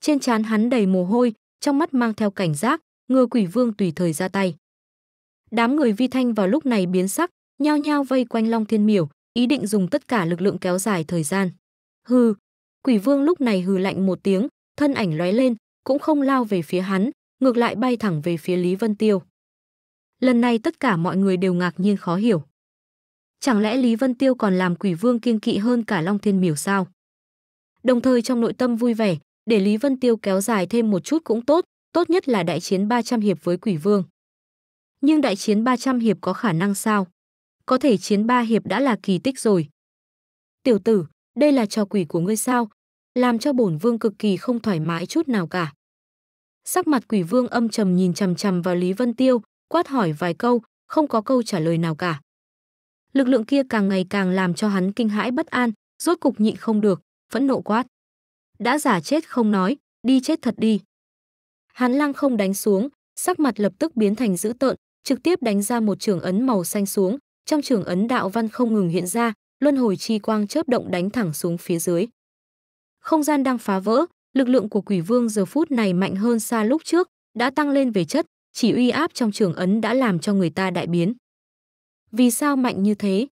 trên trán hắn đầy mồ hôi, trong mắt mang theo cảnh giác, ngừa quỷ vương tùy thời ra tay. Đám người vi thanh vào lúc này biến sắc, nhao nhao vây quanh Long Thiên Miểu, ý định dùng tất cả lực lượng kéo dài thời gian. Hừ, quỷ vương lúc này hừ lạnh một tiếng, thân ảnh lóe lên, cũng không lao về phía hắn, ngược lại bay thẳng về phía Lý Vân Tiêu. Lần này tất cả mọi người đều ngạc nhiên khó hiểu. Chẳng lẽ Lý Vân Tiêu còn làm quỷ vương kiên kỵ hơn cả Long Thiên Miểu sao? Đồng thời trong nội tâm vui vẻ, để Lý Vân Tiêu kéo dài thêm một chút cũng tốt, tốt nhất là đại chiến 300 hiệp với quỷ vương. Nhưng đại chiến 300 hiệp có khả năng sao? Có thể chiến 3 hiệp đã là kỳ tích rồi. Tiểu tử, đây là trò quỷ của ngươi sao? Làm cho bổn vương cực kỳ không thoải mái chút nào cả. Sắc mặt quỷ vương âm trầm nhìn chằm chằm vào Lý Vân Tiêu, quát hỏi vài câu, không có câu trả lời nào cả. Lực lượng kia càng ngày càng làm cho hắn kinh hãi bất an, rốt cục nhịn không được, phẫn nộ quát đã giả chết không nói, đi chết thật đi. hắn Lang không đánh xuống, sắc mặt lập tức biến thành dữ tợn, trực tiếp đánh ra một trường ấn màu xanh xuống, trong trường ấn đạo văn không ngừng hiện ra, luân hồi chi quang chớp động đánh thẳng xuống phía dưới. Không gian đang phá vỡ, lực lượng của quỷ vương giờ phút này mạnh hơn xa lúc trước, đã tăng lên về chất, chỉ uy áp trong trường ấn đã làm cho người ta đại biến. Vì sao mạnh như thế?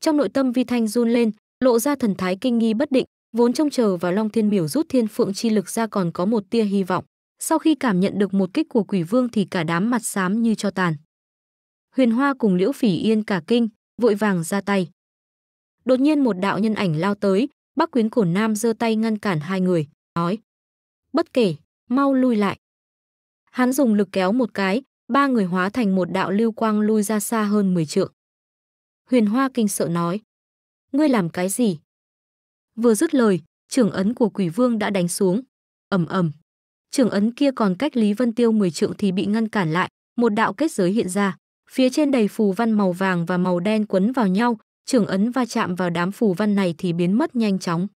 Trong nội tâm Vi Thanh run lên, lộ ra thần thái kinh nghi bất định, vốn trông chờ vào Long Thiên Miểu rút Thiên Phượng chi lực ra còn có một tia hy vọng. Sau khi cảm nhận được một kích của Quỷ Vương thì cả đám mặt xám như cho tàn. Huyền Hoa cùng Liễu Phỉ Yên cả kinh, vội vàng ra tay. Đột nhiên một đạo nhân ảnh lao tới, Bắc Quyến Cổ Nam giơ tay ngăn cản hai người, nói: "Bất kể, mau lui lại." Hắn dùng lực kéo một cái, ba người hóa thành một đạo lưu quang lui ra xa hơn 10 trượng. Huyền Hoa kinh sợ nói: "Ngươi làm cái gì?" Vừa dứt lời, trưởng ấn của quỷ vương đã đánh xuống. ầm ầm Trưởng ấn kia còn cách Lý Vân Tiêu 10 trượng thì bị ngăn cản lại, một đạo kết giới hiện ra. Phía trên đầy phù văn màu vàng và màu đen quấn vào nhau, trưởng ấn va chạm vào đám phù văn này thì biến mất nhanh chóng.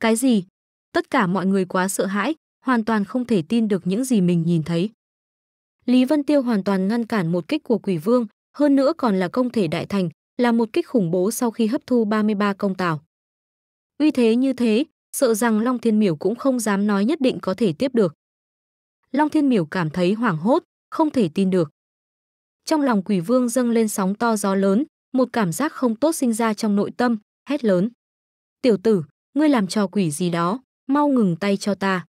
Cái gì? Tất cả mọi người quá sợ hãi, hoàn toàn không thể tin được những gì mình nhìn thấy. Lý Vân Tiêu hoàn toàn ngăn cản một kích của quỷ vương, hơn nữa còn là công thể đại thành, là một kích khủng bố sau khi hấp thu 33 công tào. Uy thế như thế, sợ rằng Long Thiên Miểu cũng không dám nói nhất định có thể tiếp được. Long Thiên Miểu cảm thấy hoảng hốt, không thể tin được. Trong lòng quỷ vương dâng lên sóng to gió lớn, một cảm giác không tốt sinh ra trong nội tâm, hét lớn. Tiểu tử, ngươi làm trò quỷ gì đó, mau ngừng tay cho ta.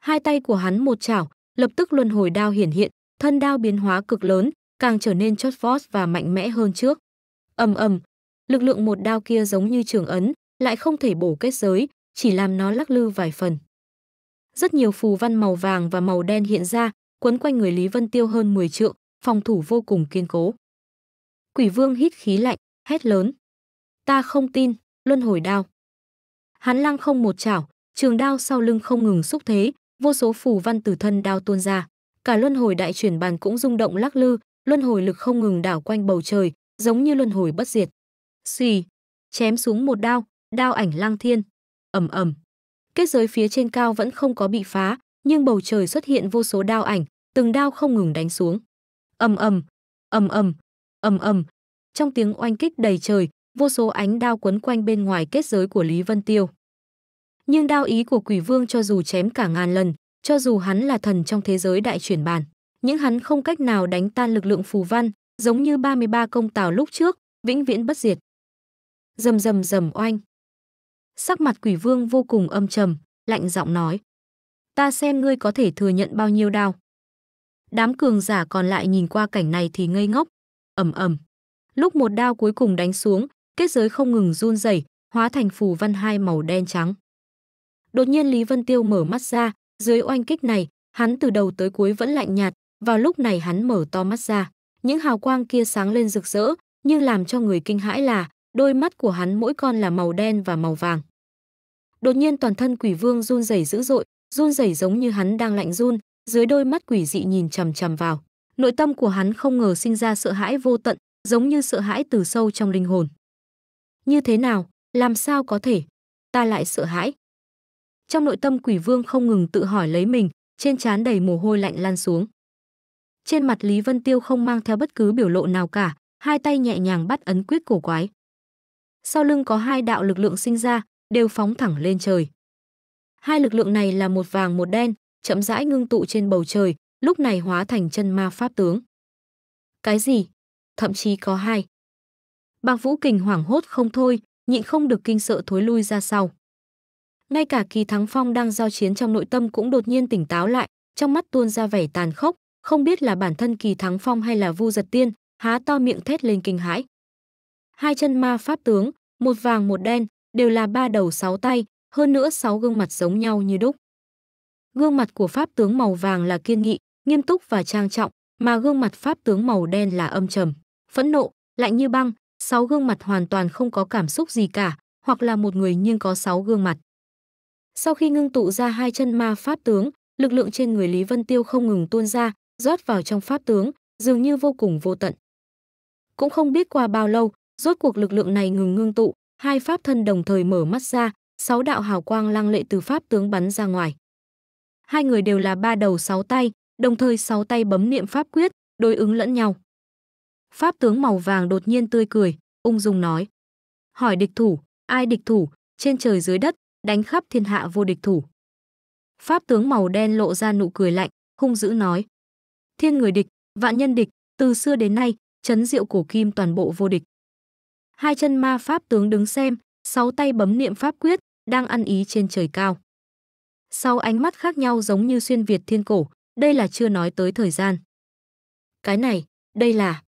Hai tay của hắn một chảo, lập tức luân hồi đao hiển hiện, thân đao biến hóa cực lớn, càng trở nên chót vót và mạnh mẽ hơn trước. ầm ầm, lực lượng một đao kia giống như trường ấn, lại không thể bổ kết giới, chỉ làm nó lắc lư vài phần. Rất nhiều phù văn màu vàng và màu đen hiện ra, quấn quanh người Lý Vân Tiêu hơn 10 trượng, phòng thủ vô cùng kiên cố. Quỷ Vương hít khí lạnh, hét lớn: "Ta không tin, luân hồi đao." Hắn lăng không một chảo, trường đao sau lưng không ngừng xúc thế, vô số phù văn từ thân đao tuôn ra, cả luân hồi đại chuyển bàn cũng rung động lắc lư, luân hồi lực không ngừng đảo quanh bầu trời, giống như luân hồi bất diệt. Xì, chém xuống một đao, đao ảnh lang thiên ầm ầm kết giới phía trên cao vẫn không có bị phá nhưng bầu trời xuất hiện vô số đao ảnh từng đao không ngừng đánh xuống ầm ầm ầm ầm ầm ầm trong tiếng oanh kích đầy trời vô số ánh đao quấn quanh bên ngoài kết giới của lý vân tiêu nhưng đao ý của quỷ vương cho dù chém cả ngàn lần cho dù hắn là thần trong thế giới đại chuyển bàn những hắn không cách nào đánh tan lực lượng phù văn giống như 33 công tào lúc trước vĩnh viễn bất diệt rầm rầm rầm oanh Sắc mặt quỷ vương vô cùng âm trầm, lạnh giọng nói. Ta xem ngươi có thể thừa nhận bao nhiêu đau. Đám cường giả còn lại nhìn qua cảnh này thì ngây ngốc. ầm ầm Lúc một đao cuối cùng đánh xuống, kết giới không ngừng run rẩy hóa thành phù văn hai màu đen trắng. Đột nhiên Lý Vân Tiêu mở mắt ra, dưới oanh kích này, hắn từ đầu tới cuối vẫn lạnh nhạt, vào lúc này hắn mở to mắt ra. Những hào quang kia sáng lên rực rỡ, nhưng làm cho người kinh hãi là đôi mắt của hắn mỗi con là màu đen và màu vàng. Đột nhiên toàn thân quỷ vương run rẩy dữ dội, run rẩy giống như hắn đang lạnh run, dưới đôi mắt quỷ dị nhìn chằm chằm vào. Nội tâm của hắn không ngờ sinh ra sợ hãi vô tận, giống như sợ hãi từ sâu trong linh hồn. Như thế nào, làm sao có thể? Ta lại sợ hãi. Trong nội tâm quỷ vương không ngừng tự hỏi lấy mình, trên trán đầy mồ hôi lạnh lan xuống. Trên mặt Lý Vân Tiêu không mang theo bất cứ biểu lộ nào cả, hai tay nhẹ nhàng bắt ấn quyết cổ quái. Sau lưng có hai đạo lực lượng sinh ra, đều phóng thẳng lên trời. Hai lực lượng này là một vàng một đen, chậm rãi ngưng tụ trên bầu trời, lúc này hóa thành chân ma pháp tướng. Cái gì? Thậm chí có hai. Bạc Vũ Kình hoảng hốt không thôi, nhịn không được kinh sợ thối lui ra sau. Ngay cả Kỳ Thắng Phong đang giao chiến trong nội tâm cũng đột nhiên tỉnh táo lại, trong mắt tuôn ra vẻ tàn khốc, không biết là bản thân Kỳ Thắng Phong hay là Vu Giật Tiên, há to miệng thét lên kinh hãi. Hai chân ma pháp tướng, một vàng một đen, đều là ba đầu sáu tay, hơn nữa sáu gương mặt giống nhau như đúc. Gương mặt của pháp tướng màu vàng là kiên nghị, nghiêm túc và trang trọng, mà gương mặt pháp tướng màu đen là âm trầm, phẫn nộ, lạnh như băng, sáu gương mặt hoàn toàn không có cảm xúc gì cả, hoặc là một người nhưng có sáu gương mặt. Sau khi ngưng tụ ra hai chân ma pháp tướng, lực lượng trên người Lý Vân Tiêu không ngừng tuôn ra, rót vào trong pháp tướng, dường như vô cùng vô tận. Cũng không biết qua bao lâu, rốt cuộc lực lượng này ngừng ngưng tụ, hai pháp thân đồng thời mở mắt ra, sáu đạo hào quang lăng lệ từ pháp tướng bắn ra ngoài. Hai người đều là ba đầu sáu tay, đồng thời sáu tay bấm niệm pháp quyết, đối ứng lẫn nhau. Pháp tướng màu vàng đột nhiên tươi cười, ung dung nói. Hỏi địch thủ, ai địch thủ, trên trời dưới đất, đánh khắp thiên hạ vô địch thủ. Pháp tướng màu đen lộ ra nụ cười lạnh, hung dữ nói. Thiên người địch, vạn nhân địch, từ xưa đến nay, chấn diệu cổ kim toàn bộ vô địch hai chân ma pháp tướng đứng xem, sáu tay bấm niệm pháp quyết, đang ăn ý trên trời cao. Sau ánh mắt khác nhau giống như xuyên Việt thiên cổ, đây là chưa nói tới thời gian. Cái này, đây là...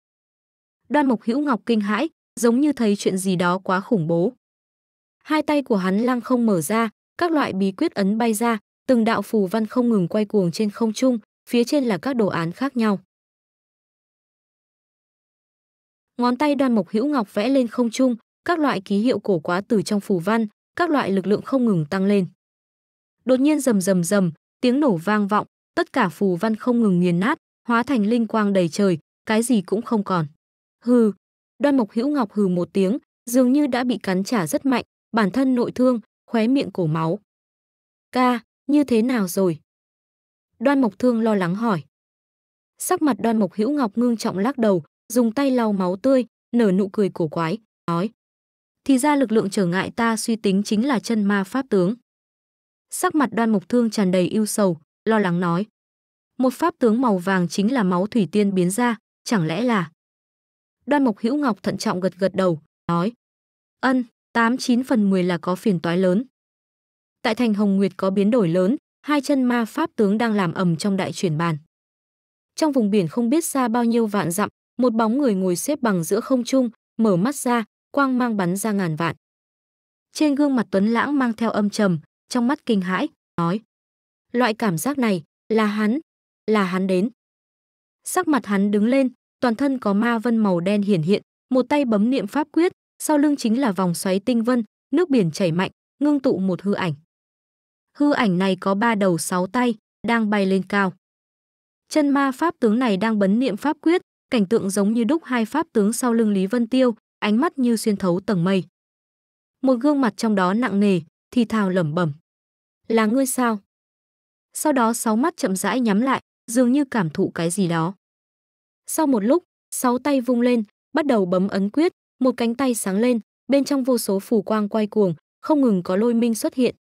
Đoan Mộc Hữu Ngọc kinh hãi, giống như thấy chuyện gì đó quá khủng bố. Hai tay của hắn lăng không mở ra, các loại bí quyết ấn bay ra, từng đạo phù văn không ngừng quay cuồng trên không trung, phía trên là các đồ án khác nhau. ngón tay đoan mộc hữu ngọc vẽ lên không trung các loại ký hiệu cổ quá từ trong phù văn các loại lực lượng không ngừng tăng lên đột nhiên rầm rầm rầm tiếng nổ vang vọng tất cả phù văn không ngừng nghiền nát hóa thành linh quang đầy trời cái gì cũng không còn hừ đoan mộc hữu ngọc hừ một tiếng dường như đã bị cắn trả rất mạnh bản thân nội thương khóe miệng cổ máu ca như thế nào rồi đoan mộc thương lo lắng hỏi sắc mặt đoan mộc hữu ngọc ngưng trọng lắc đầu dùng tay lau máu tươi, nở nụ cười cổ quái, nói. Thì ra lực lượng trở ngại ta suy tính chính là chân ma pháp tướng. Sắc mặt đoan mộc thương tràn đầy ưu sầu, lo lắng nói. Một pháp tướng màu vàng chính là máu thủy tiên biến ra, chẳng lẽ là... Đoan mộc hữu ngọc thận trọng gật gật đầu, nói. Ân, 89 phần 10 là có phiền toái lớn. Tại thành Hồng Nguyệt có biến đổi lớn, hai chân ma pháp tướng đang làm ầm trong đại chuyển bàn. Trong vùng biển không biết xa bao nhiêu vạn dặm, một bóng người ngồi xếp bằng giữa không trung, mở mắt ra, quang mang bắn ra ngàn vạn. Trên gương mặt Tuấn Lãng mang theo âm trầm, trong mắt kinh hãi, nói. Loại cảm giác này, là hắn, là hắn đến. Sắc mặt hắn đứng lên, toàn thân có ma vân màu đen hiển hiện, một tay bấm niệm pháp quyết, sau lưng chính là vòng xoáy tinh vân, nước biển chảy mạnh, ngưng tụ một hư ảnh. Hư ảnh này có ba đầu sáu tay, đang bay lên cao. Chân ma pháp tướng này đang bấn niệm pháp quyết, cảnh tượng giống như đúc hai pháp tướng sau lưng Lý Vân Tiêu, ánh mắt như xuyên thấu tầng mây. Một gương mặt trong đó nặng nề, thì thào lẩm bẩm. Là ngươi sao? Sau đó sáu mắt chậm rãi nhắm lại, dường như cảm thụ cái gì đó. Sau một lúc, sáu tay vung lên, bắt đầu bấm ấn quyết, một cánh tay sáng lên, bên trong vô số phù quang quay cuồng, không ngừng có lôi minh xuất hiện.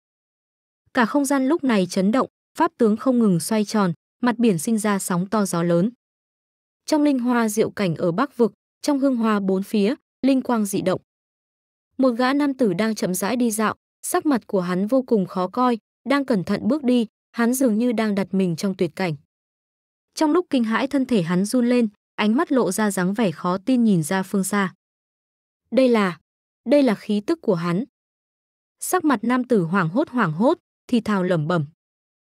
Cả không gian lúc này chấn động, pháp tướng không ngừng xoay tròn, mặt biển sinh ra sóng to gió lớn trong linh hoa diệu cảnh ở Bắc vực, trong hương hoa bốn phía, linh quang dị động. Một gã nam tử đang chậm rãi đi dạo, sắc mặt của hắn vô cùng khó coi, đang cẩn thận bước đi, hắn dường như đang đặt mình trong tuyệt cảnh. Trong lúc kinh hãi thân thể hắn run lên, ánh mắt lộ ra dáng vẻ khó tin nhìn ra phương xa. Đây là, đây là khí tức của hắn. Sắc mặt nam tử hoảng hốt hoảng hốt, thì thào lẩm bẩm.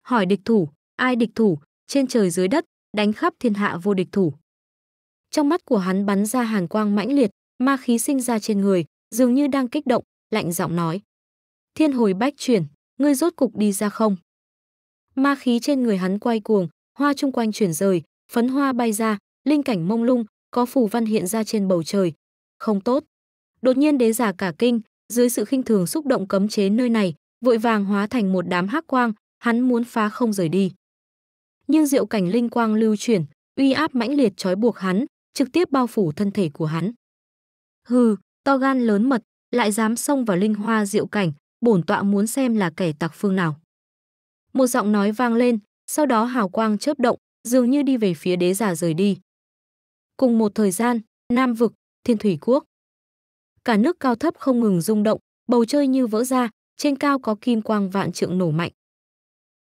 Hỏi địch thủ, ai địch thủ, trên trời dưới đất, đánh khắp thiên hạ vô địch thủ trong mắt của hắn bắn ra hàn quang mãnh liệt, ma khí sinh ra trên người, dường như đang kích động, lạnh giọng nói. Thiên hồi bách chuyển, ngươi rốt cục đi ra không? Ma khí trên người hắn quay cuồng, hoa chung quanh chuyển rời, phấn hoa bay ra, linh cảnh mông lung, có phù văn hiện ra trên bầu trời. Không tốt. Đột nhiên đế giả cả kinh, dưới sự khinh thường xúc động cấm chế nơi này, vội vàng hóa thành một đám hắc quang, hắn muốn phá không rời đi. Nhưng diệu cảnh linh quang lưu chuyển, uy áp mãnh liệt trói buộc hắn, trực tiếp bao phủ thân thể của hắn. Hừ, to gan lớn mật, lại dám xông vào linh hoa diệu cảnh, bổn tọa muốn xem là kẻ tặc phương nào. Một giọng nói vang lên, sau đó hào quang chớp động, dường như đi về phía đế giả rời đi. Cùng một thời gian, Nam vực, Thiên thủy quốc. Cả nước cao thấp không ngừng rung động, bầu trời như vỡ ra, trên cao có kim quang vạn trượng nổ mạnh.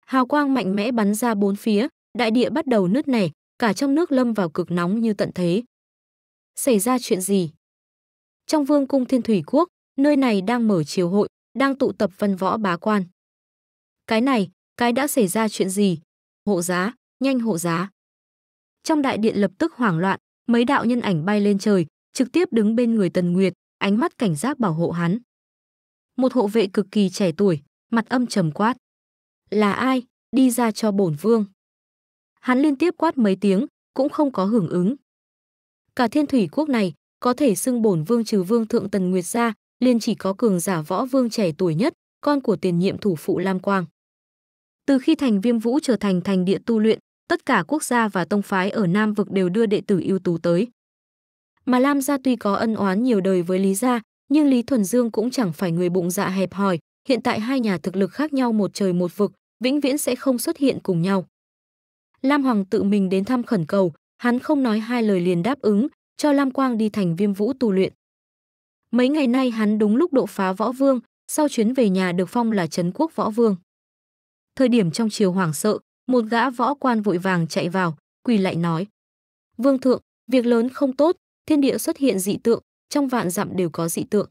Hào quang mạnh mẽ bắn ra bốn phía, đại địa bắt đầu nứt nẻ, cả trong nước lâm vào cực nóng như tận thế. Xảy ra chuyện gì? Trong vương cung thiên thủy quốc, nơi này đang mở chiều hội, đang tụ tập văn võ bá quan. Cái này, cái đã xảy ra chuyện gì? Hộ giá, nhanh hộ giá. Trong đại điện lập tức hoảng loạn, mấy đạo nhân ảnh bay lên trời, trực tiếp đứng bên người Tần Nguyệt, ánh mắt cảnh giác bảo hộ hắn. Một hộ vệ cực kỳ trẻ tuổi, mặt âm trầm quát. Là ai? Đi ra cho bổn vương hắn liên tiếp quát mấy tiếng, cũng không có hưởng ứng. Cả thiên thủy quốc này, có thể xưng bổn vương trừ vương thượng Tần Nguyệt gia liền chỉ có cường giả võ vương trẻ tuổi nhất, con của tiền nhiệm thủ phụ Lam Quang. Từ khi thành viêm vũ trở thành thành địa tu luyện, tất cả quốc gia và tông phái ở Nam vực đều đưa đệ tử ưu tú tới. Mà Lam gia tuy có ân oán nhiều đời với Lý gia, nhưng Lý Thuần Dương cũng chẳng phải người bụng dạ hẹp hòi, hiện tại hai nhà thực lực khác nhau một trời một vực, vĩnh viễn sẽ không xuất hiện cùng nhau. Lam Hoàng tự mình đến thăm khẩn cầu, hắn không nói hai lời liền đáp ứng, cho Lam Quang đi thành viêm vũ tu luyện. Mấy ngày nay hắn đúng lúc độ phá võ vương, sau chuyến về nhà được phong là Trấn quốc võ vương. Thời điểm trong chiều hoảng sợ, một gã võ quan vội vàng chạy vào, quỳ lại nói. Vương thượng, việc lớn không tốt, thiên địa xuất hiện dị tượng, trong vạn dặm đều có dị tượng.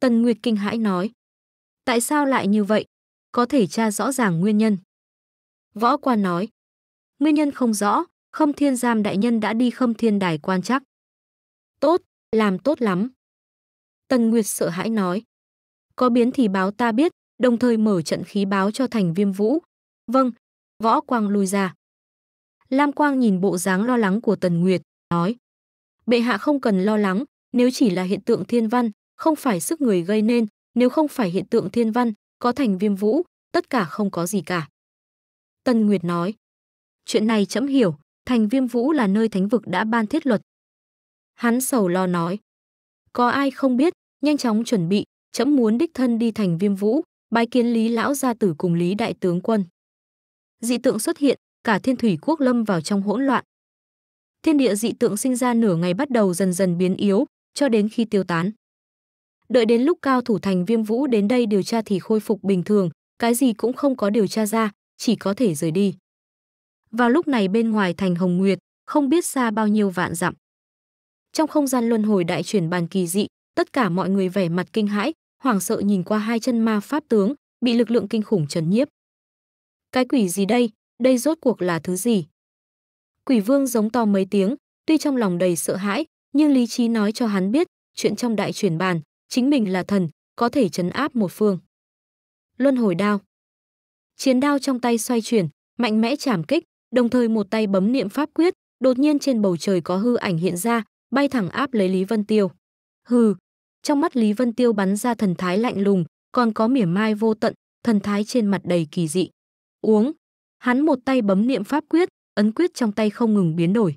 Tần Nguyệt kinh hãi nói. Tại sao lại như vậy? Có thể tra rõ ràng nguyên nhân. Võ quan nói. Nguyên nhân không rõ, Khâm Thiên Giam đại nhân đã đi Khâm Thiên Đài quan chắc. Tốt, làm tốt lắm. Tần Nguyệt sợ hãi nói. Có biến thì báo ta biết, đồng thời mở trận khí báo cho thành viêm vũ. Vâng, võ quang lui ra. Lam Quang nhìn bộ dáng lo lắng của Tần Nguyệt, nói. Bệ hạ không cần lo lắng, nếu chỉ là hiện tượng thiên văn, không phải sức người gây nên, nếu không phải hiện tượng thiên văn, có thành viêm vũ, tất cả không có gì cả. Tần Nguyệt nói chuyện này trẫm hiểu, thành Viêm Vũ là nơi thánh vực đã ban thiết luật. Hắn sầu lo nói, có ai không biết, nhanh chóng chuẩn bị, trẫm muốn đích thân đi thành Viêm Vũ, bái kiến Lý lão gia tử cùng Lý đại tướng quân. Dị tượng xuất hiện, cả Thiên Thủy quốc lâm vào trong hỗn loạn. Thiên địa dị tượng sinh ra nửa ngày bắt đầu dần dần biến yếu, cho đến khi tiêu tán. Đợi đến lúc cao thủ thành Viêm Vũ đến đây điều tra thì khôi phục bình thường, cái gì cũng không có điều tra ra, chỉ có thể rời đi. Vào lúc này bên ngoài thành Hồng Nguyệt, không biết xa bao nhiêu vạn dặm. Trong không gian luân hồi đại chuyển bàn kỳ dị, tất cả mọi người vẻ mặt kinh hãi, hoảng sợ nhìn qua hai chân ma pháp tướng, bị lực lượng kinh khủng trấn nhiếp. Cái quỷ gì đây? Đây rốt cuộc là thứ gì? Quỷ vương giống to mấy tiếng, tuy trong lòng đầy sợ hãi, nhưng lý trí nói cho hắn biết, chuyện trong đại chuyển bàn, chính mình là thần, có thể chấn áp một phương. Luân hồi đao. Chiến đao trong tay xoay chuyển, mạnh mẽ chảm kích, đồng thời một tay bấm niệm pháp quyết, đột nhiên trên bầu trời có hư ảnh hiện ra, bay thẳng áp lấy Lý Vân Tiêu. Hừ, trong mắt Lý Vân Tiêu bắn ra thần thái lạnh lùng, còn có mỉa mai vô tận, thần thái trên mặt đầy kỳ dị. Uống, hắn một tay bấm niệm pháp quyết, ấn quyết trong tay không ngừng biến đổi.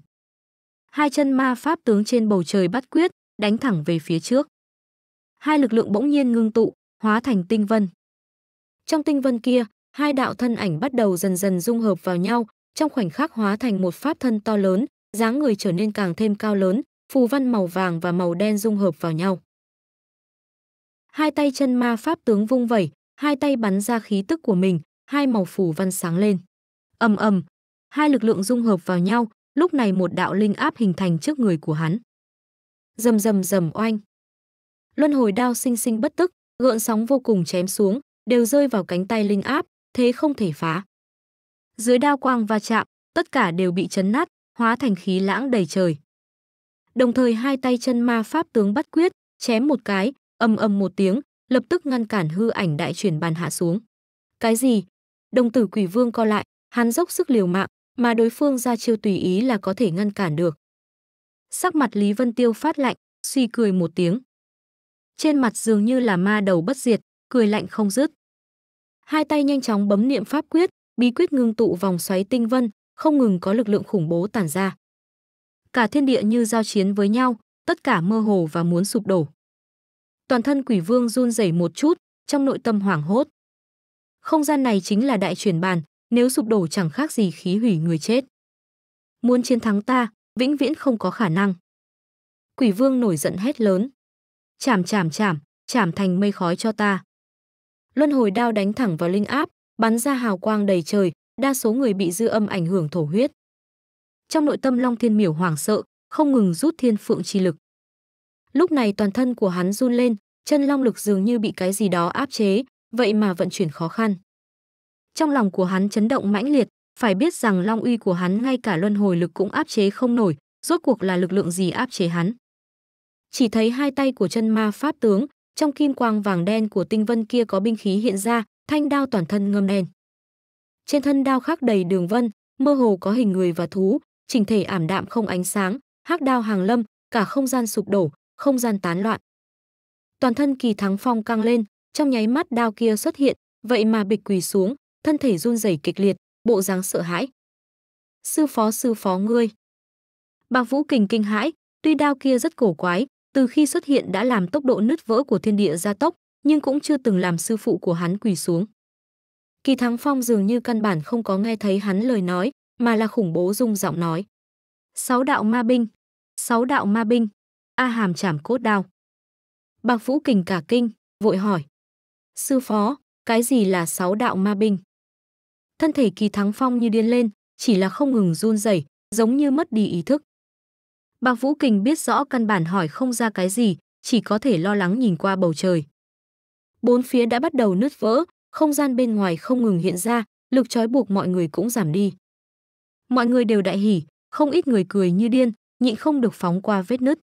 Hai chân ma pháp tướng trên bầu trời bắt quyết, đánh thẳng về phía trước. Hai lực lượng bỗng nhiên ngưng tụ, hóa thành tinh vân. Trong tinh vân kia, hai đạo thân ảnh bắt đầu dần dần dung hợp vào nhau, trong khoảnh khắc hóa thành một pháp thân to lớn, dáng người trở nên càng thêm cao lớn, phù văn màu vàng và màu đen dung hợp vào nhau. Hai tay chân ma pháp tướng vung vẩy, hai tay bắn ra khí tức của mình, hai màu phù văn sáng lên. Ầm ầm, hai lực lượng dung hợp vào nhau, lúc này một đạo linh áp hình thành trước người của hắn. Rầm rầm rầm oanh. Luân hồi đao sinh sinh bất tức, gợn sóng vô cùng chém xuống, đều rơi vào cánh tay linh áp, thế không thể phá dưới đao quang va chạm, tất cả đều bị chấn nát, hóa thành khí lãng đầy trời. Đồng thời hai tay chân ma pháp tướng bắt quyết, chém một cái, ầm ầm một tiếng, lập tức ngăn cản hư ảnh đại chuyển bàn hạ xuống. Cái gì? Đồng tử quỷ vương co lại, hắn dốc sức liều mạng, mà đối phương ra chiêu tùy ý là có thể ngăn cản được. Sắc mặt Lý Vân Tiêu phát lạnh, suy cười một tiếng. Trên mặt dường như là ma đầu bất diệt, cười lạnh không dứt. Hai tay nhanh chóng bấm niệm pháp quyết, bí quyết ngưng tụ vòng xoáy tinh vân, không ngừng có lực lượng khủng bố tản ra. Cả thiên địa như giao chiến với nhau, tất cả mơ hồ và muốn sụp đổ. Toàn thân quỷ vương run rẩy một chút, trong nội tâm hoảng hốt. Không gian này chính là đại chuyển bàn, nếu sụp đổ chẳng khác gì khí hủy người chết. Muốn chiến thắng ta, vĩnh viễn không có khả năng. Quỷ vương nổi giận hét lớn. Chảm chảm chảm, chảm thành mây khói cho ta. Luân hồi đao đánh thẳng vào linh áp, bắn ra hào quang đầy trời, đa số người bị dư âm ảnh hưởng thổ huyết. Trong nội tâm Long Thiên Miểu hoảng sợ, không ngừng rút thiên phượng chi lực. Lúc này toàn thân của hắn run lên, chân long lực dường như bị cái gì đó áp chế, vậy mà vận chuyển khó khăn. Trong lòng của hắn chấn động mãnh liệt, phải biết rằng long uy của hắn ngay cả luân hồi lực cũng áp chế không nổi, rốt cuộc là lực lượng gì áp chế hắn. Chỉ thấy hai tay của chân ma pháp tướng, trong kim quang vàng đen của tinh vân kia có binh khí hiện ra, thanh đao toàn thân ngâm đen. Trên thân đao khắc đầy đường vân, mơ hồ có hình người và thú, chỉnh thể ảm đạm không ánh sáng, hắc đao hàng lâm, cả không gian sụp đổ, không gian tán loạn. Toàn thân kỳ thắng phong căng lên, trong nháy mắt đao kia xuất hiện, vậy mà bịch quỳ xuống, thân thể run rẩy kịch liệt, bộ dáng sợ hãi. Sư phó sư phó ngươi. Bạc Vũ Kình kinh hãi, tuy đao kia rất cổ quái, từ khi xuất hiện đã làm tốc độ nứt vỡ của thiên địa gia tốc, nhưng cũng chưa từng làm sư phụ của hắn quỳ xuống. Kỳ Thắng Phong dường như căn bản không có nghe thấy hắn lời nói, mà là khủng bố dung giọng nói. Sáu đạo ma binh, sáu đạo ma binh, A Hàm chảm cốt đao. Bạc Vũ Kình cả kinh, vội hỏi. Sư phó, cái gì là sáu đạo ma binh? Thân thể Kỳ Thắng Phong như điên lên, chỉ là không ngừng run rẩy, giống như mất đi ý thức. Bạc Vũ Kình biết rõ căn bản hỏi không ra cái gì, chỉ có thể lo lắng nhìn qua bầu trời bốn phía đã bắt đầu nứt vỡ, không gian bên ngoài không ngừng hiện ra, lực trói buộc mọi người cũng giảm đi. Mọi người đều đại hỉ, không ít người cười như điên, nhịn không được phóng qua vết nứt.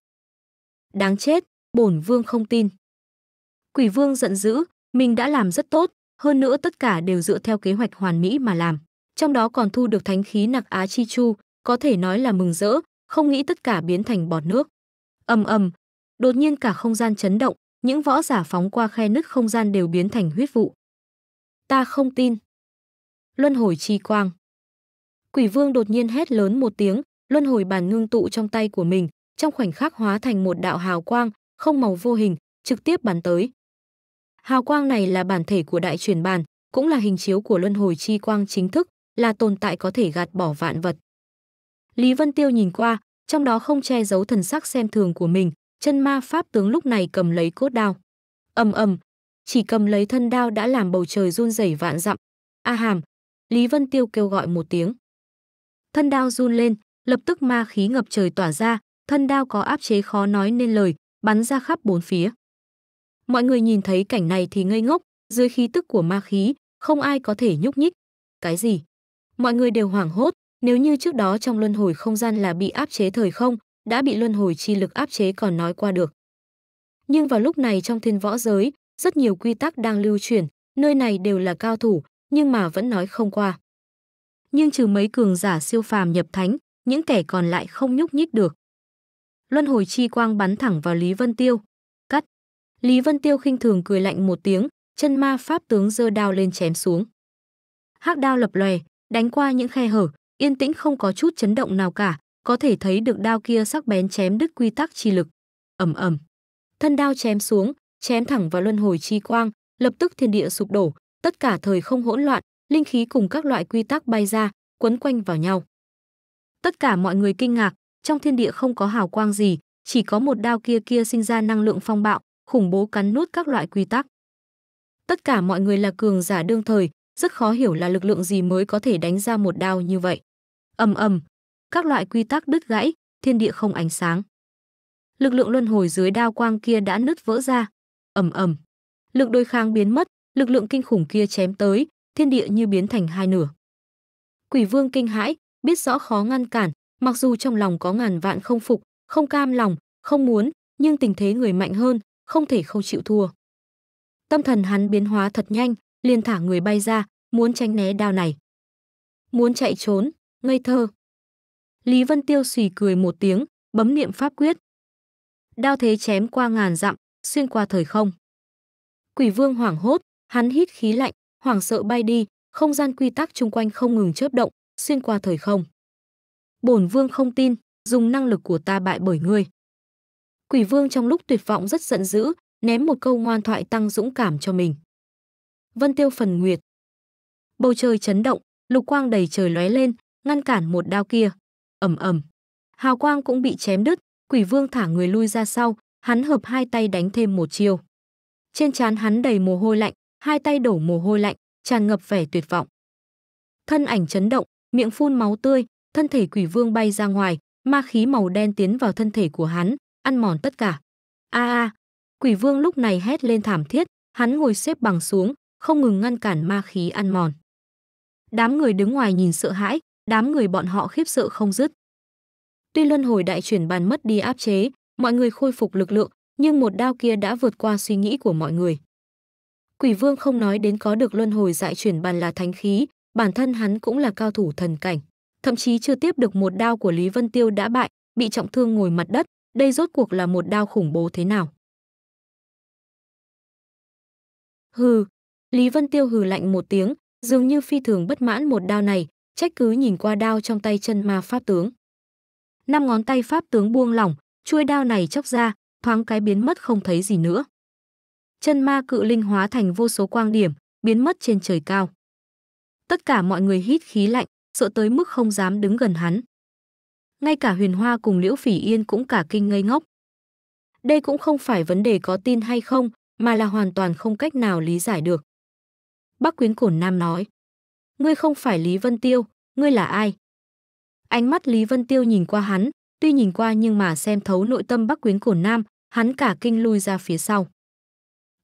Đáng chết, bổn vương không tin. Quỷ vương giận dữ, mình đã làm rất tốt, hơn nữa tất cả đều dựa theo kế hoạch hoàn mỹ mà làm. Trong đó còn thu được thánh khí nặc Á Chi Chu, có thể nói là mừng rỡ, không nghĩ tất cả biến thành bọt nước. ầm ầm, đột nhiên cả không gian chấn động, những võ giả phóng qua khe nứt không gian đều biến thành huyết vụ. Ta không tin. Luân hồi chi quang. Quỷ vương đột nhiên hét lớn một tiếng, luân hồi bàn ngưng tụ trong tay của mình, trong khoảnh khắc hóa thành một đạo hào quang, không màu vô hình, trực tiếp bắn tới. Hào quang này là bản thể của đại truyền bàn, cũng là hình chiếu của luân hồi chi quang chính thức, là tồn tại có thể gạt bỏ vạn vật. Lý Vân Tiêu nhìn qua, trong đó không che giấu thần sắc xem thường của mình, chân ma pháp tướng lúc này cầm lấy cốt đao. Ầm ầm, chỉ cầm lấy thân đao đã làm bầu trời run rẩy vạn dặm. A Hàm, Lý Vân Tiêu kêu gọi một tiếng. Thân đao run lên, lập tức ma khí ngập trời tỏa ra, thân đao có áp chế khó nói nên lời, bắn ra khắp bốn phía. Mọi người nhìn thấy cảnh này thì ngây ngốc, dưới khí tức của ma khí, không ai có thể nhúc nhích. Cái gì? Mọi người đều hoảng hốt, nếu như trước đó trong luân hồi không gian là bị áp chế thời không, đã bị luân hồi chi lực áp chế còn nói qua được. Nhưng vào lúc này trong thiên võ giới, rất nhiều quy tắc đang lưu chuyển, nơi này đều là cao thủ, nhưng mà vẫn nói không qua. Nhưng trừ mấy cường giả siêu phàm nhập thánh, những kẻ còn lại không nhúc nhích được. Luân hồi chi quang bắn thẳng vào Lý Vân Tiêu. Cắt. Lý Vân Tiêu khinh thường cười lạnh một tiếng, chân ma pháp tướng giơ đao lên chém xuống. Hắc đao lập lòe, đánh qua những khe hở, yên tĩnh không có chút chấn động nào cả, có thể thấy được đao kia sắc bén chém đứt quy tắc chi lực. Ầm ầm. Thân đao chém xuống, chém thẳng vào luân hồi chi quang, lập tức thiên địa sụp đổ, tất cả thời không hỗn loạn, linh khí cùng các loại quy tắc bay ra, quấn quanh vào nhau. Tất cả mọi người kinh ngạc, trong thiên địa không có hào quang gì, chỉ có một đao kia kia sinh ra năng lượng phong bạo, khủng bố cắn nuốt các loại quy tắc. Tất cả mọi người là cường giả đương thời, rất khó hiểu là lực lượng gì mới có thể đánh ra một đao như vậy. Ầm ầm, các loại quy tắc đứt gãy, thiên địa không ánh sáng. Lực lượng luân hồi dưới đao quang kia đã nứt vỡ ra, ầm ầm. Lực đối kháng biến mất, lực lượng kinh khủng kia chém tới, thiên địa như biến thành hai nửa. Quỷ Vương kinh hãi, biết rõ khó ngăn cản, mặc dù trong lòng có ngàn vạn không phục, không cam lòng, không muốn, nhưng tình thế người mạnh hơn, không thể không chịu thua. Tâm thần hắn biến hóa thật nhanh, liền thả người bay ra, muốn tránh né đao này. Muốn chạy trốn, ngây thơ. Lý Vân Tiêu xì cười một tiếng, bấm niệm pháp quyết. Đao thế chém qua ngàn dặm, xuyên qua thời không. Quỷ vương hoảng hốt, hắn hít khí lạnh, hoảng sợ bay đi, không gian quy tắc chung quanh không ngừng chớp động, xuyên qua thời không. Bổn vương không tin, dùng năng lực của ta bại bởi ngươi. Quỷ vương trong lúc tuyệt vọng rất giận dữ, ném một câu ngoan thoại tăng dũng cảm cho mình. Vân tiêu phần nguyệt. Bầu trời chấn động, lục quang đầy trời lóe lên, ngăn cản một đao kia ầm ầm. Hào quang cũng bị chém đứt, Quỷ Vương thả người lui ra sau, hắn hợp hai tay đánh thêm một chiêu. Trên trán hắn đầy mồ hôi lạnh, hai tay đổ mồ hôi lạnh, tràn ngập vẻ tuyệt vọng. Thân ảnh chấn động, miệng phun máu tươi, thân thể Quỷ Vương bay ra ngoài, ma khí màu đen tiến vào thân thể của hắn, ăn mòn tất cả. A a, Quỷ Vương lúc này hét lên thảm thiết, hắn ngồi xếp bằng xuống, không ngừng ngăn cản ma khí ăn mòn. Đám người đứng ngoài nhìn sợ hãi, đám người bọn họ khiếp sợ không dứt. Tuy luân hồi đại chuyển bàn mất đi áp chế, mọi người khôi phục lực lượng, nhưng một đao kia đã vượt qua suy nghĩ của mọi người. Quỷ vương không nói đến có được luân hồi đại chuyển bàn là thánh khí, bản thân hắn cũng là cao thủ thần cảnh. Thậm chí chưa tiếp được một đao của Lý Vân Tiêu đã bại, bị trọng thương ngồi mặt đất, đây rốt cuộc là một đao khủng bố thế nào. Hừ, Lý Vân Tiêu hừ lạnh một tiếng, dường như phi thường bất mãn một đao này, trách cứ nhìn qua đao trong tay chân ma pháp tướng. Năm ngón tay pháp tướng buông lỏng, chuôi đao này chóc ra, thoáng cái biến mất không thấy gì nữa. Chân ma cự linh hóa thành vô số quang điểm, biến mất trên trời cao. Tất cả mọi người hít khí lạnh, sợ tới mức không dám đứng gần hắn. Ngay cả huyền hoa cùng liễu phỉ yên cũng cả kinh ngây ngốc. Đây cũng không phải vấn đề có tin hay không, mà là hoàn toàn không cách nào lý giải được. Bác quyến cổn nam nói ngươi không phải Lý Vân Tiêu, ngươi là ai? Ánh mắt Lý Vân Tiêu nhìn qua hắn, tuy nhìn qua nhưng mà xem thấu nội tâm Bắc Quyến Cổ Nam, hắn cả kinh lui ra phía sau.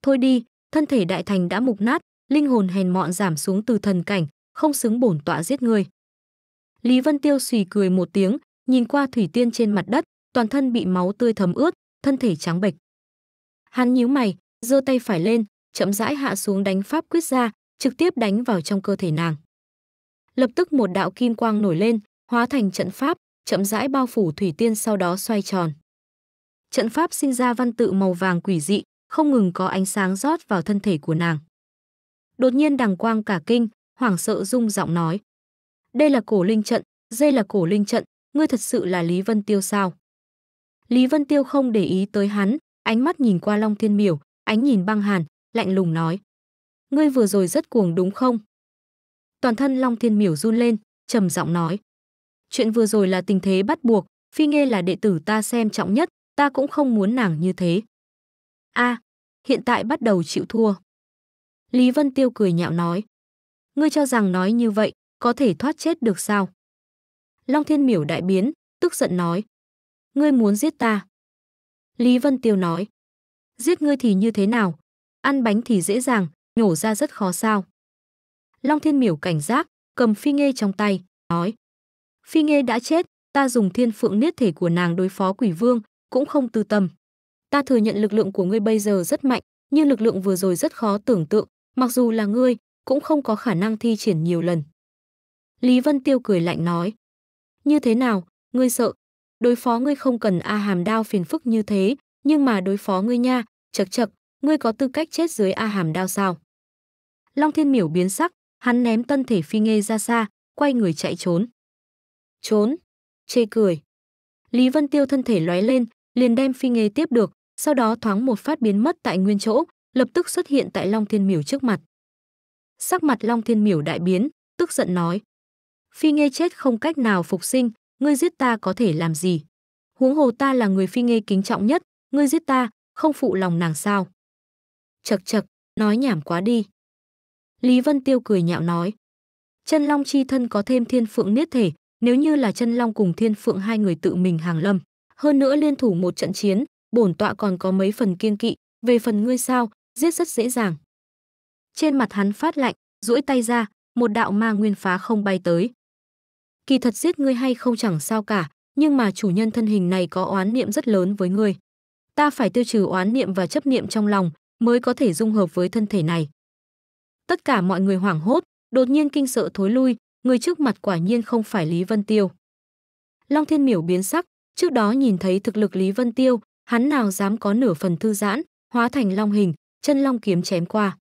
Thôi đi, thân thể đại thành đã mục nát, linh hồn hèn mọn giảm xuống từ thần cảnh, không xứng bổn tọa giết ngươi. Lý Vân Tiêu xì cười một tiếng, nhìn qua thủy tiên trên mặt đất, toàn thân bị máu tươi thấm ướt, thân thể trắng bệch. Hắn nhíu mày, giơ tay phải lên, chậm rãi hạ xuống đánh pháp quyết ra, trực tiếp đánh vào trong cơ thể nàng lập tức một đạo kim quang nổi lên, hóa thành trận pháp, chậm rãi bao phủ thủy tiên sau đó xoay tròn. Trận pháp sinh ra văn tự màu vàng quỷ dị, không ngừng có ánh sáng rót vào thân thể của nàng. Đột nhiên đằng quang cả kinh, hoảng sợ rung giọng nói. Đây là cổ linh trận, dây là cổ linh trận, ngươi thật sự là Lý Vân Tiêu sao? Lý Vân Tiêu không để ý tới hắn, ánh mắt nhìn qua Long Thiên Miểu, ánh nhìn băng hàn, lạnh lùng nói. Ngươi vừa rồi rất cuồng đúng không? toàn thân Long Thiên Miểu run lên, trầm giọng nói: "Chuyện vừa rồi là tình thế bắt buộc, Phi Nghê là đệ tử ta xem trọng nhất, ta cũng không muốn nàng như thế." "A, à, hiện tại bắt đầu chịu thua." Lý Vân Tiêu cười nhạo nói: "Ngươi cho rằng nói như vậy, có thể thoát chết được sao?" Long Thiên Miểu đại biến, tức giận nói: "Ngươi muốn giết ta?" Lý Vân Tiêu nói: "Giết ngươi thì như thế nào? Ăn bánh thì dễ dàng, nhổ ra rất khó sao?" Long Thiên Miểu cảnh giác, cầm phi nghê trong tay, nói. Phi nghê đã chết, ta dùng thiên phượng niết thể của nàng đối phó quỷ vương, cũng không tư tâm. Ta thừa nhận lực lượng của ngươi bây giờ rất mạnh, nhưng lực lượng vừa rồi rất khó tưởng tượng, mặc dù là ngươi, cũng không có khả năng thi triển nhiều lần. Lý Vân Tiêu cười lạnh nói. Như thế nào, ngươi sợ? Đối phó ngươi không cần a hàm đao phiền phức như thế, nhưng mà đối phó ngươi nha, chật chật, ngươi có tư cách chết dưới a hàm đao sao? Long Thiên Miểu biến sắc, hắn ném thân thể phi nghê ra xa, quay người chạy trốn. Trốn, chê cười. Lý Vân Tiêu thân thể lóe lên, liền đem phi nghê tiếp được, sau đó thoáng một phát biến mất tại nguyên chỗ, lập tức xuất hiện tại Long Thiên Miểu trước mặt. Sắc mặt Long Thiên Miểu đại biến, tức giận nói: "Phi nghê chết không cách nào phục sinh, ngươi giết ta có thể làm gì? Huống hồ ta là người phi nghê kính trọng nhất, ngươi giết ta, không phụ lòng nàng sao?" chật chật, nói nhảm quá đi. Lý Vân Tiêu cười nhạo nói. Chân Long chi thân có thêm Thiên Phượng niết thể, nếu như là Chân Long cùng Thiên Phượng hai người tự mình hàng lâm, hơn nữa liên thủ một trận chiến, bổn tọa còn có mấy phần kiên kỵ, về phần ngươi sao, giết rất dễ dàng. Trên mặt hắn phát lạnh, duỗi tay ra, một đạo ma nguyên phá không bay tới. Kỳ thật giết ngươi hay không chẳng sao cả, nhưng mà chủ nhân thân hình này có oán niệm rất lớn với ngươi. Ta phải tiêu trừ oán niệm và chấp niệm trong lòng, mới có thể dung hợp với thân thể này. Tất cả mọi người hoảng hốt, đột nhiên kinh sợ thối lui, người trước mặt quả nhiên không phải Lý Vân Tiêu. Long Thiên Miểu biến sắc, trước đó nhìn thấy thực lực Lý Vân Tiêu, hắn nào dám có nửa phần thư giãn, hóa thành long hình, chân long kiếm chém qua.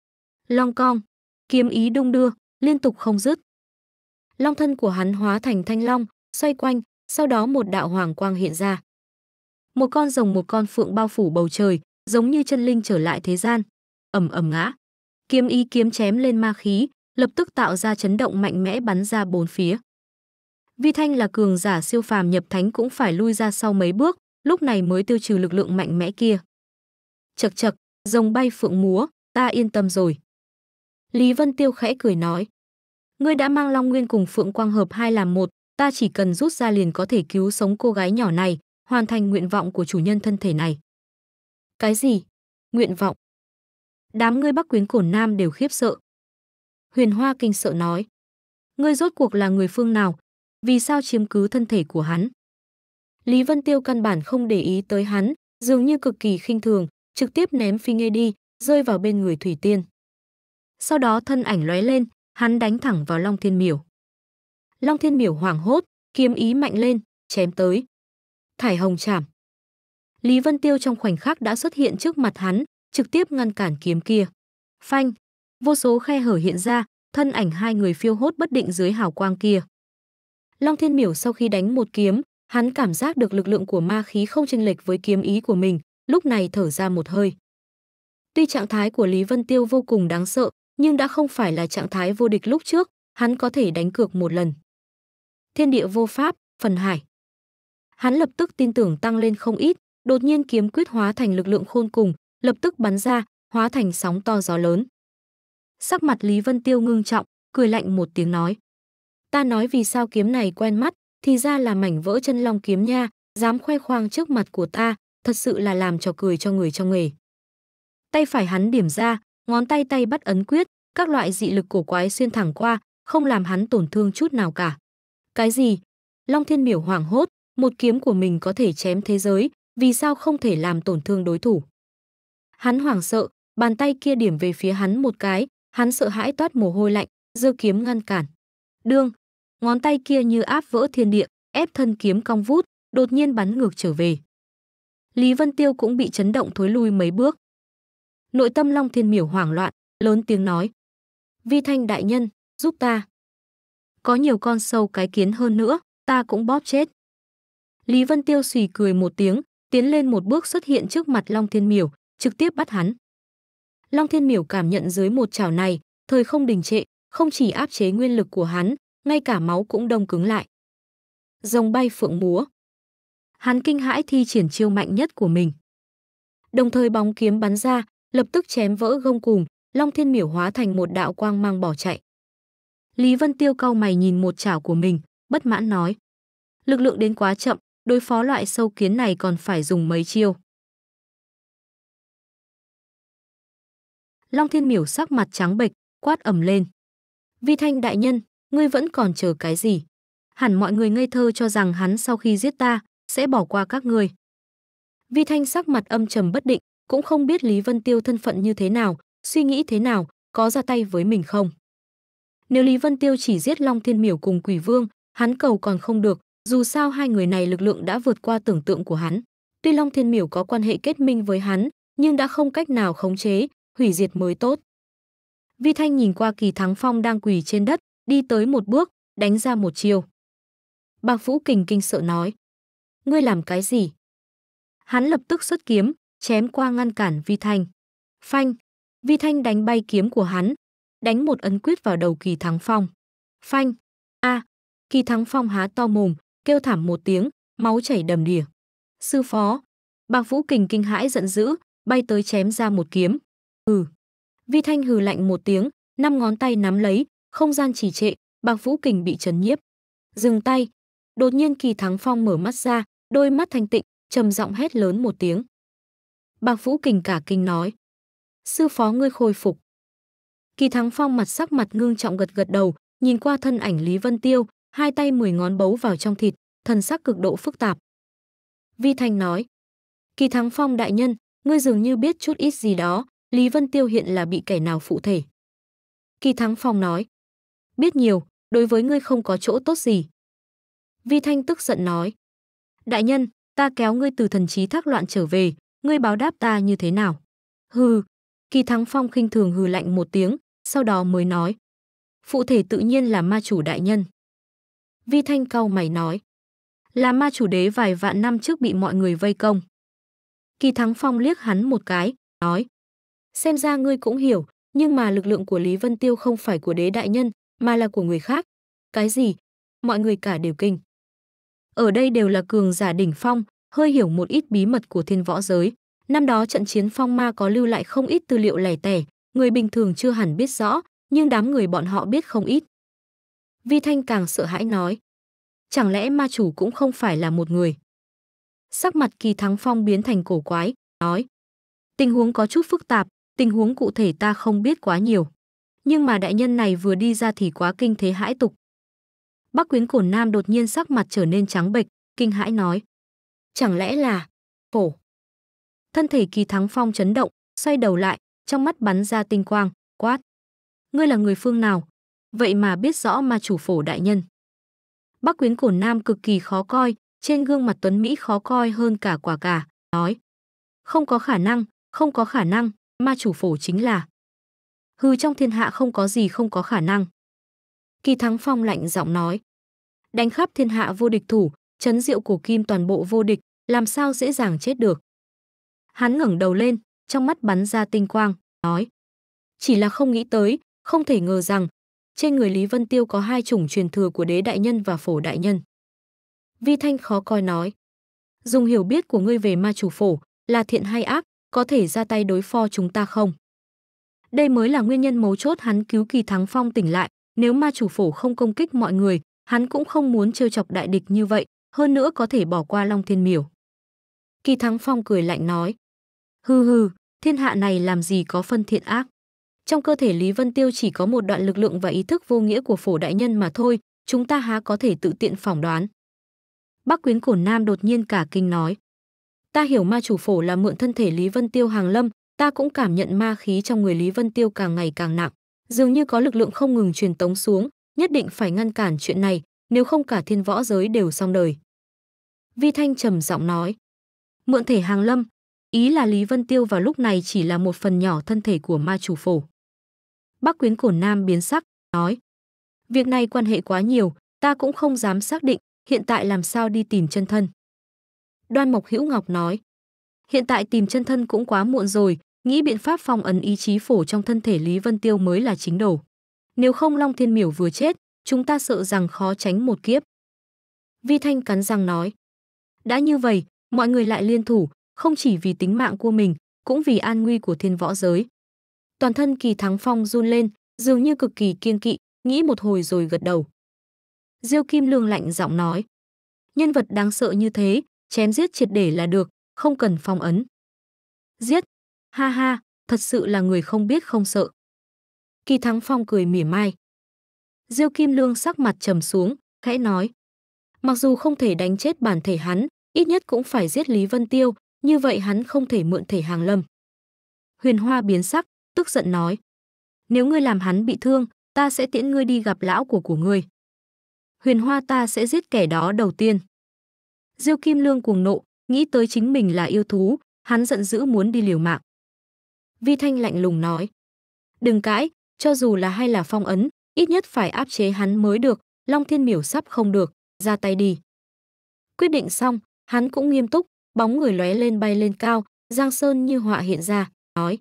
Long cong, kiếm ý đung đưa, liên tục không dứt. Long thân của hắn hóa thành thanh long, xoay quanh, sau đó một đạo hoàng quang hiện ra. Một con rồng một con phượng bao phủ bầu trời, giống như chân linh trở lại thế gian. Ầm ầm ngã. Kiếm ý kiếm chém lên ma khí, lập tức tạo ra chấn động mạnh mẽ bắn ra bốn phía. Vi Thanh là cường giả siêu phàm nhập thánh cũng phải lui ra sau mấy bước, lúc này mới tiêu trừ lực lượng mạnh mẽ kia. Chậc chậc, rồng bay phượng múa, ta yên tâm rồi. Lý Vân Tiêu khẽ cười nói. Ngươi đã mang Long Nguyên cùng Phượng Quang hợp hai làm một, ta chỉ cần rút ra liền có thể cứu sống cô gái nhỏ này, hoàn thành nguyện vọng của chủ nhân thân thể này. Cái gì? Nguyện vọng? Đám ngươi Bắc Quyến Cổn Nam đều khiếp sợ. Huyền Hoa kinh sợ nói: "Ngươi rốt cuộc là người phương nào? Vì sao chiếm cứ thân thể của hắn?" Lý Vân Tiêu căn bản không để ý tới hắn, dường như cực kỳ khinh thường, trực tiếp ném phi nghe đi, rơi vào bên người Thủy Tiên. Sau đó thân ảnh lóe lên, hắn đánh thẳng vào Long Thiên Miểu. Long Thiên Miểu hoảng hốt, kiếm ý mạnh lên, chém tới. Thải Hồng Chạm Lý Vân Tiêu trong khoảnh khắc đã xuất hiện trước mặt hắn, trực tiếp ngăn cản kiếm kia. Phanh, vô số khe hở hiện ra, thân ảnh hai người phiêu hốt bất định dưới hào quang kia. Long Thiên Miểu sau khi đánh một kiếm, hắn cảm giác được lực lượng của ma khí không chênh lệch với kiếm ý của mình, lúc này thở ra một hơi. Tuy trạng thái của Lý Vân Tiêu vô cùng đáng sợ, nhưng đã không phải là trạng thái vô địch lúc trước, hắn có thể đánh cược một lần. Thiên địa vô pháp, phần hải. Hắn lập tức tin tưởng tăng lên không ít, đột nhiên kiếm quyết hóa thành lực lượng khôn cùng, lập tức bắn ra, hóa thành sóng to gió lớn. Sắc mặt Lý Vân Tiêu ngưng trọng, cười lạnh một tiếng nói. Ta nói vì sao kiếm này quen mắt, thì ra là mảnh vỡ chân long kiếm nha, dám khoe khoang trước mặt của ta, thật sự là làm cho cười cho người trong nghề. Tay phải hắn điểm ra, ngón tay tay bắt ấn quyết, các loại dị lực cổ quái xuyên thẳng qua, không làm hắn tổn thương chút nào cả. Cái gì? Long Thiên Miểu hoảng hốt, một kiếm của mình có thể chém thế giới, vì sao không thể làm tổn thương đối thủ? Hắn hoảng sợ, bàn tay kia điểm về phía hắn một cái, hắn sợ hãi toát mồ hôi lạnh, giơ kiếm ngăn cản. Đương, ngón tay kia như áp vỡ thiên địa, ép thân kiếm cong vút, đột nhiên bắn ngược trở về. Lý Vân Tiêu cũng bị chấn động thối lui mấy bước. Nội tâm Long Thiên Miểu hoảng loạn, lớn tiếng nói: "Vi Thanh đại nhân, giúp ta. Có nhiều con sâu cái kiến hơn nữa, ta cũng bóp chết." Lý Vân Tiêu xì cười một tiếng, tiến lên một bước xuất hiện trước mặt Long Thiên Miểu, trực tiếp bắt hắn. Long Thiên Miểu cảm nhận dưới một chảo này, thời không đình trệ, không chỉ áp chế nguyên lực của hắn, ngay cả máu cũng đông cứng lại. Rồng bay phượng múa. Hắn kinh hãi thi triển chiêu mạnh nhất của mình. Đồng thời bóng kiếm bắn ra, lập tức chém vỡ gông cùng, Long Thiên Miểu hóa thành một đạo quang mang bỏ chạy. Lý Vân Tiêu cau mày nhìn một chảo của mình, bất mãn nói: "Lực lượng đến quá chậm, đối phó loại sâu kiến này còn phải dùng mấy chiêu." Long Thiên Miểu sắc mặt trắng bệch, quát ầm lên. Vi Thanh đại nhân, ngươi vẫn còn chờ cái gì? Hẳn mọi người ngây thơ cho rằng hắn sau khi giết ta, sẽ bỏ qua các ngươi. Vi Thanh sắc mặt âm trầm bất định, cũng không biết Lý Vân Tiêu thân phận như thế nào, suy nghĩ thế nào, có ra tay với mình không. Nếu Lý Vân Tiêu chỉ giết Long Thiên Miểu cùng Quỷ Vương, hắn cầu còn không được, dù sao hai người này lực lượng đã vượt qua tưởng tượng của hắn. Tuy Long Thiên Miểu có quan hệ kết minh với hắn, nhưng đã không cách nào khống chế, hủy diệt mới tốt. Vi Thanh nhìn qua Kỳ Thắng Phong đang quỳ trên đất, đi tới một bước, đánh ra một chiêu. Bạc Vũ Kình kinh sợ nói. Ngươi làm cái gì? Hắn lập tức xuất kiếm, chém qua ngăn cản Vi Thanh. Phanh! Vi Thanh đánh bay kiếm của hắn, đánh một ấn quyết vào đầu Kỳ Thắng Phong. Phanh! A! À, Kỳ Thắng Phong há to mồm, kêu thảm một tiếng, máu chảy đầm đìa. Sư phó! Bạc Vũ Kình kinh hãi giận dữ, bay tới chém ra một kiếm hừ Vi Thanh hừ lạnh một tiếng, năm ngón tay nắm lấy, không gian chỉ trệ, Bàng Vũ Kình bị chấn nhiếp. Dừng tay. Đột nhiên Kỳ Thắng Phong mở mắt ra, đôi mắt thanh tịnh, trầm giọng hét lớn một tiếng. Bàng Vũ Kình cả kinh nói: "Sư phó ngươi khôi phục." Kỳ Thắng Phong mặt sắc mặt ngưng trọng gật gật đầu, nhìn qua thân ảnh Lý Vân Tiêu, hai tay mười ngón bấu vào trong thịt, thần sắc cực độ phức tạp. Vi Thanh nói: "Kỳ Thắng Phong đại nhân, ngươi dường như biết chút ít gì đó, Lý Vân Tiêu hiện là bị kẻ nào phụ thể. Kỳ Thắng Phong nói, biết nhiều, đối với ngươi không có chỗ tốt gì. Vi Thanh tức giận nói, đại nhân, ta kéo ngươi từ thần trí thác loạn trở về, ngươi báo đáp ta như thế nào? Hừ, Kỳ Thắng Phong khinh thường hừ lạnh một tiếng, sau đó mới nói, phụ thể tự nhiên là ma chủ đại nhân. Vi Thanh cau mày nói, là ma chủ đế vài vạn năm trước bị mọi người vây công. Kỳ Thắng Phong liếc hắn một cái, nói, xem ra ngươi cũng hiểu, nhưng mà lực lượng của Lý Vân Tiêu không phải của đế đại nhân, mà là của người khác. Cái gì? Mọi người cả đều kinh. Ở đây đều là cường giả đỉnh phong, hơi hiểu một ít bí mật của thiên võ giới. Năm đó trận chiến phong ma có lưu lại không ít tư liệu lẻ tẻ, người bình thường chưa hẳn biết rõ, nhưng đám người bọn họ biết không ít. Vi Thanh càng sợ hãi nói. Chẳng lẽ ma chủ cũng không phải là một người? Sắc mặt kỳ thắng phong biến thành cổ quái, nói. Tình huống có chút phức tạp, tình huống cụ thể ta không biết quá nhiều. Nhưng mà đại nhân này vừa đi ra thì quá kinh thế hãi tục. Bác quyến Cổ nam đột nhiên sắc mặt trở nên trắng bệch, kinh hãi nói. Chẳng lẽ là... phổ. Thân thể kỳ thắng phong chấn động, xoay đầu lại, trong mắt bắn ra tinh quang, quát. Ngươi là người phương nào? Vậy mà biết rõ mà chủ phổ đại nhân. Bác quyến Cổ nam cực kỳ khó coi, trên gương mặt Tuấn Mỹ khó coi hơn cả quả cả, nói. Không có khả năng, không có khả năng, ma chủ phổ chính là hư trong thiên hạ không có gì không có khả năng. Kỳ Thắng Phong lạnh giọng nói, đánh khắp thiên hạ vô địch thủ, chấn diệu cổ kim toàn bộ vô địch, làm sao dễ dàng chết được. Hắn ngẩng đầu lên, trong mắt bắn ra tinh quang, nói, chỉ là không nghĩ tới, không thể ngờ rằng, trên người Lý Vân Tiêu có hai chủng truyền thừa của đế đại nhân và phổ đại nhân. Vi Thanh khó coi nói, dùng hiểu biết của ngươi về ma chủ phổ, là thiện hay ác, có thể ra tay đối phó chúng ta không? Đây mới là nguyên nhân mấu chốt hắn cứu Kỳ Thắng Phong tỉnh lại, nếu ma chủ phổ không công kích mọi người, hắn cũng không muốn trêu chọc đại địch như vậy, hơn nữa có thể bỏ qua Long Thiên Miểu. Kỳ Thắng Phong cười lạnh nói, Hừ hừ, thiên hạ này làm gì có phân thiện ác. Trong cơ thể Lý Vân Tiêu chỉ có một đoạn lực lượng và ý thức vô nghĩa của phổ đại nhân mà thôi, chúng ta há có thể tự tiện phỏng đoán. Bác quyến cổ nam đột nhiên cả kinh nói ta hiểu ma chủ phổ là mượn thân thể Lý Vân Tiêu hàng lâm, ta cũng cảm nhận ma khí trong người Lý Vân Tiêu càng ngày càng nặng, dường như có lực lượng không ngừng truyền tống xuống, nhất định phải ngăn cản chuyện này, nếu không cả thiên võ giới đều xong đời. Vi Thanh trầm giọng nói, mượn thể hàng lâm, ý là Lý Vân Tiêu vào lúc này chỉ là một phần nhỏ thân thể của ma chủ phổ. Bắc quyến cổ nam biến sắc, nói, việc này quan hệ quá nhiều, ta cũng không dám xác định, hiện tại làm sao đi tìm chân thân. Đoan Mộc Hữu Ngọc nói. Hiện tại tìm chân thân cũng quá muộn rồi, nghĩ biện pháp phong ấn ý chí phổ trong thân thể Lý Vân Tiêu mới là chính đầu. Nếu không Long Thiên Miểu vừa chết, chúng ta sợ rằng khó tránh một kiếp. Vi Thanh cắn răng nói. Đã như vậy, mọi người lại liên thủ, không chỉ vì tính mạng của mình, cũng vì an nguy của thiên võ giới. Toàn thân kỳ thắng phong run lên, dường như cực kỳ kiên kỵ, nghĩ một hồi rồi gật đầu. Diêu Kim Lương lạnh giọng nói. Nhân vật đáng sợ như thế, chém giết triệt để là được, không cần phong ấn. Giết, ha ha, thật sự là người không biết không sợ. Kỳ Thắng Phong cười mỉa mai. Diêu Kim Lương sắc mặt trầm xuống, khẽ nói. Mặc dù không thể đánh chết bản thể hắn, ít nhất cũng phải giết Lý Vân Tiêu, như vậy hắn không thể mượn thể hàng lâm. Huyền Hoa biến sắc, tức giận nói. Nếu ngươi làm hắn bị thương, ta sẽ tiễn ngươi đi gặp lão của của ngươi. Huyền Hoa ta sẽ giết kẻ đó đầu tiên. Diêu Kim Lương cuồng nộ, nghĩ tới chính mình là yêu thú, hắn giận dữ muốn đi liều mạng. Vi Thanh lạnh lùng nói: "Đừng cãi, cho dù là hay là phong ấn, ít nhất phải áp chế hắn mới được, Long Thiên Miểu sắp không được, ra tay đi." Quyết định xong, hắn cũng nghiêm túc, bóng người lóe lên bay lên cao, Giang Sơn như họa hiện ra, nói: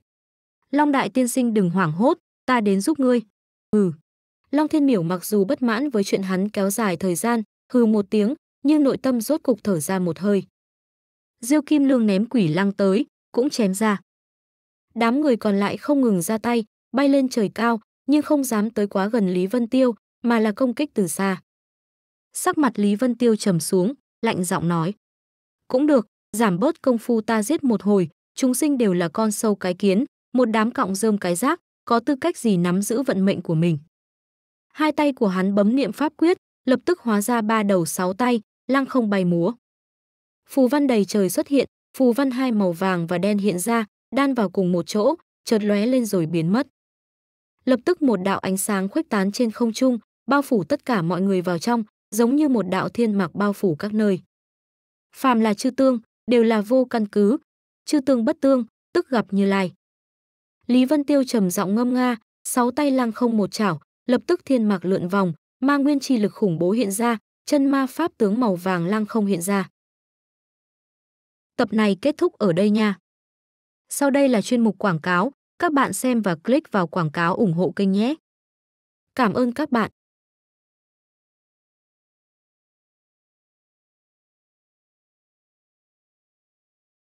"Long đại tiên sinh đừng hoảng hốt, ta đến giúp ngươi." "Ừ." Long Thiên Miểu mặc dù bất mãn với chuyện hắn kéo dài thời gian, hừ một tiếng, như nội tâm rốt cục thở ra một hơi. Diêu Kim Lương ném quỷ lăng tới, cũng chém ra. Đám người còn lại không ngừng ra tay, bay lên trời cao, nhưng không dám tới quá gần Lý Vân Tiêu, mà là công kích từ xa. Sắc mặt Lý Vân Tiêu trầm xuống, lạnh giọng nói. Cũng được, giảm bớt công phu ta giết một hồi, chúng sinh đều là con sâu cái kiến, một đám cọng rơm cái rác, có tư cách gì nắm giữ vận mệnh của mình. Hai tay của hắn bấm niệm pháp quyết, lập tức hóa ra ba đầu sáu tay, lăng không bay múa. Phù văn đầy trời xuất hiện, phù văn hai màu vàng và đen hiện ra, đan vào cùng một chỗ, chợt lóe lên rồi biến mất. Lập tức một đạo ánh sáng khuếch tán trên không trung, bao phủ tất cả mọi người vào trong, giống như một đạo thiên mạc bao phủ các nơi. Phàm là chư tương, đều là vô căn cứ, chư tương bất tương, tức gặp Như Lai. Lý Vân Tiêu trầm giọng ngâm nga, sáu tay lăng không một chảo, lập tức thiên mạc lượn vòng, ma nguyên chi lực khủng bố hiện ra, chân ma pháp tướng màu vàng lăng không hiện ra. Tập này kết thúc ở đây nha. Sau đây là chuyên mục quảng cáo, các bạn xem và click vào quảng cáo ủng hộ kênh nhé. Cảm ơn các bạn.